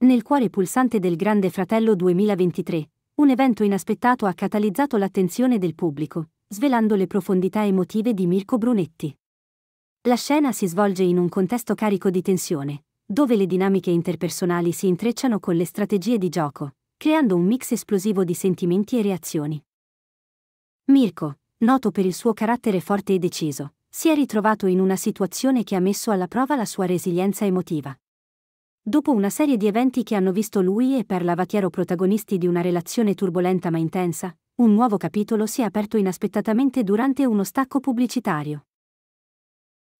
Nel cuore pulsante del Grande Fratello 2023, un evento inaspettato ha catalizzato l'attenzione del pubblico, svelando le profondità emotive di Mirko Brunetti. La scena si svolge in un contesto carico di tensione, dove le dinamiche interpersonali si intrecciano con le strategie di gioco, creando un mix esplosivo di sentimenti e reazioni. Mirko, noto per il suo carattere forte e deciso, si è ritrovato in una situazione che ha messo alla prova la sua resilienza emotiva. Dopo una serie di eventi che hanno visto lui e Perla Vatiero protagonisti di una relazione turbolenta ma intensa, un nuovo capitolo si è aperto inaspettatamente durante uno stacco pubblicitario.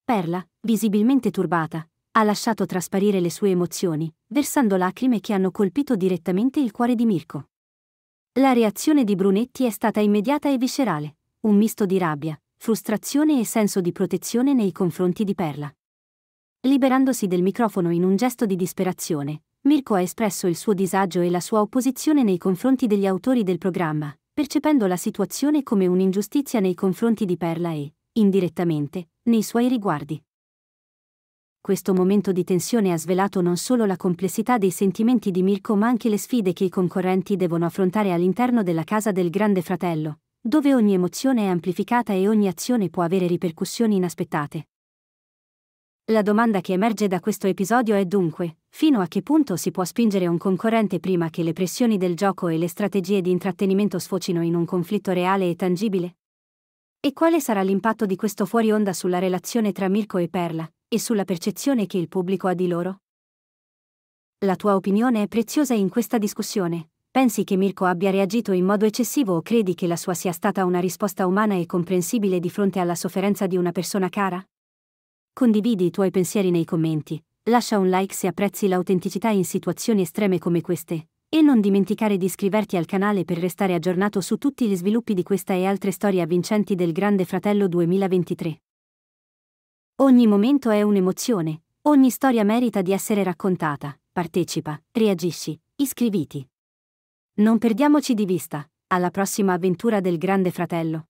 Perla, visibilmente turbata, ha lasciato trasparire le sue emozioni, versando lacrime che hanno colpito direttamente il cuore di Mirko. La reazione di Brunetti è stata immediata e viscerale, un misto di rabbia, frustrazione e senso di protezione nei confronti di Perla. Liberandosi del microfono in un gesto di disperazione, Mirko ha espresso il suo disagio e la sua opposizione nei confronti degli autori del programma, percependo la situazione come un'ingiustizia nei confronti di Perla e, indirettamente, nei suoi riguardi. Questo momento di tensione ha svelato non solo la complessità dei sentimenti di Mirko ma anche le sfide che i concorrenti devono affrontare all'interno della casa del Grande Fratello, dove ogni emozione è amplificata e ogni azione può avere ripercussioni inaspettate. La domanda che emerge da questo episodio è dunque, fino a che punto si può spingere un concorrente prima che le pressioni del gioco e le strategie di intrattenimento sfocino in un conflitto reale e tangibile? E quale sarà l'impatto di questo fuori onda sulla relazione tra Mirko e Perla, e sulla percezione che il pubblico ha di loro? La tua opinione è preziosa in questa discussione. Pensi che Mirko abbia reagito in modo eccessivo o credi che la sua sia stata una risposta umana e comprensibile di fronte alla sofferenza di una persona cara? Condividi i tuoi pensieri nei commenti, lascia un like se apprezzi l'autenticità in situazioni estreme come queste, e non dimenticare di iscriverti al canale per restare aggiornato su tutti gli sviluppi di questa e altre storie avvincenti del Grande Fratello 2023. Ogni momento è un'emozione, ogni storia merita di essere raccontata, partecipa, reagisci, iscriviti. Non perdiamoci di vista, alla prossima avventura del Grande Fratello.